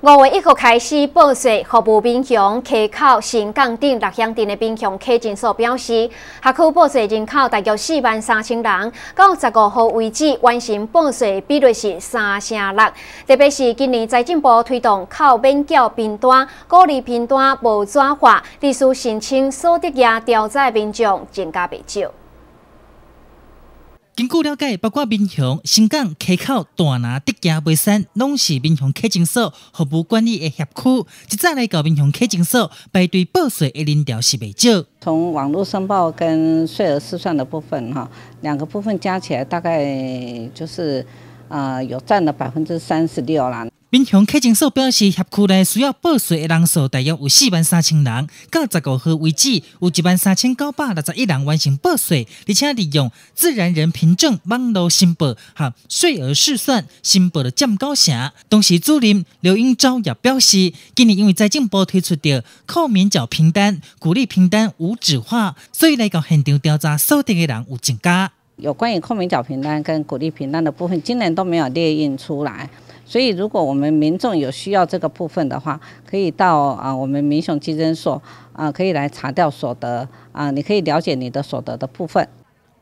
五月一号开始报税，服务兵强、溪口、新港等六乡镇的兵强科征所表示，辖区报税人口大约四万三千人，到十五号为止完成报税比率是三成六。特别是今年财政部推动靠边缴兵单、鼓励平单无转化，历史申请所得额调整兵强增加不少。根据了解，包括闽祥、新港、溪口、大拿、德佳、北山，拢是闽祥溪证所服务管理的辖区。一再来到闽祥开证所排队报税的人条是不少。从网络申报跟税额试算的部分，哈，两个部分加起来大概就是，呃，有占了百分之三十六啦。闽雄开政所表示，辖区内需要报税的人数大约有四万三千人，到十五号为止，有一万三千九百六十一人完成报税，而且利用自然人凭证网络申报和税额试算申报的占高成。同时，主任刘英昭也表示，今年因为财政部推出的扣免缴凭单鼓励凭单无纸化，所以来到现场调查所得的人有增加。有关于扣免缴凭单跟鼓励凭单的部分，今年都没有列印出来。所以，如果我们民众有需要这个部分的话，可以到啊我们民雄基征所啊，可以来查调所得啊，你可以了解你的所得的部分。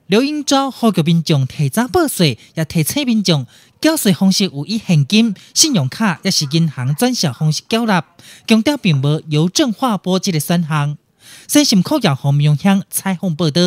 刘英昭呼缴民众提早报税，也提醒民众缴税方式有以现金、信用卡，也是银行转账方式缴纳，强调并无邮政划拨这个选项。申请扣缴方面向采访报道。